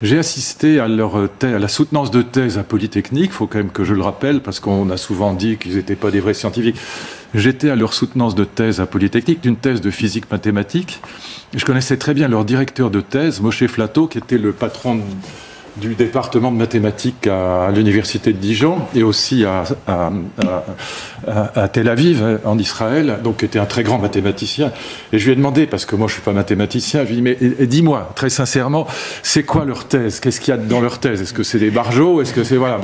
J'ai assisté à, leur à la soutenance de thèse à Polytechnique, faut quand même que je le rappelle, parce qu'on a souvent dit qu'ils n'étaient pas des vrais scientifiques. J'étais à leur soutenance de thèse à Polytechnique, d'une thèse de physique mathématique. Je connaissais très bien leur directeur de thèse, Moshe Flato, qui était le patron de du département de mathématiques à l'université de Dijon et aussi à, à, Tel Aviv en Israël, donc était un très grand mathématicien. Et je lui ai demandé, parce que moi je suis pas mathématicien, je lui ai dit mais dis-moi très sincèrement, c'est quoi leur thèse Qu'est-ce qu'il y a dans leur thèse Est-ce que c'est des barjots Est-ce que c'est voilà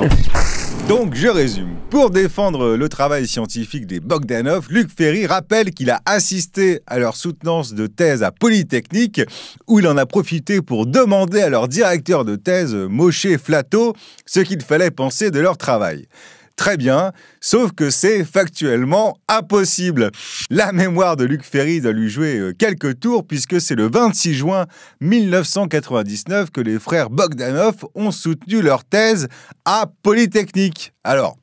Donc je résume. Pour défendre le travail scientifique des Bogdanov, Luc Ferry rappelle qu'il a assisté à leur soutenance de thèse à Polytechnique, où il en a profité pour demander à leur directeur de thèse Moché Flateau, ce qu'il fallait penser de leur travail. Très bien, sauf que c'est factuellement impossible. La mémoire de Luc Ferry doit lui jouer euh, quelques tours puisque c'est le 26 juin 1999 que les frères Bogdanov ont soutenu leur thèse à Polytechnique. Alors,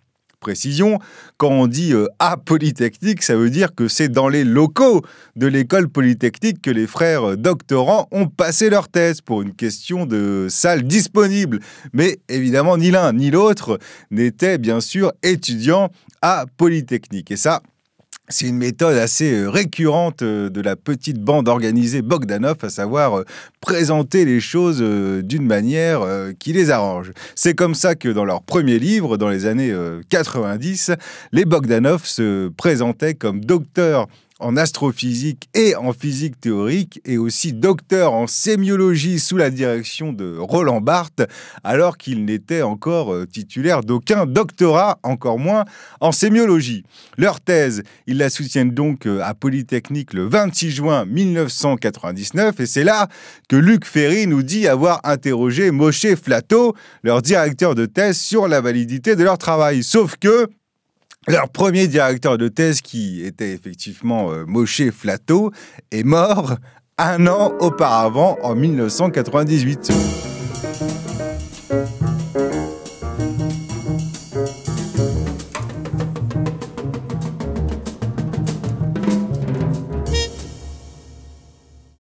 précision, quand on dit à euh, Polytechnique, ça veut dire que c'est dans les locaux de l'école polytechnique que les frères euh, doctorants ont passé leur thèse pour une question de salle disponible. Mais évidemment, ni l'un ni l'autre n'étaient bien sûr étudiants à Polytechnique. Et ça, c'est une méthode assez euh, récurrente euh, de la petite bande organisée Bogdanov, à savoir euh, présenter les choses d'une manière qui les arrange. C'est comme ça que dans leur premier livre, dans les années 90, les Bogdanov se présentaient comme docteurs en astrophysique et en physique théorique et aussi docteur en sémiologie sous la direction de Roland Barthes, alors qu'il n'était encore euh, titulaire d'aucun doctorat, encore moins en sémiologie. Leur thèse, ils la soutiennent donc euh, à Polytechnique le 26 juin 1999 et c'est là que Luc Ferry nous dit avoir interrogé Moshe Flato, leur directeur de thèse, sur la validité de leur travail. Sauf que leur premier directeur de thèse, qui était effectivement euh, Moshe Flato, est mort un an auparavant, en 1998.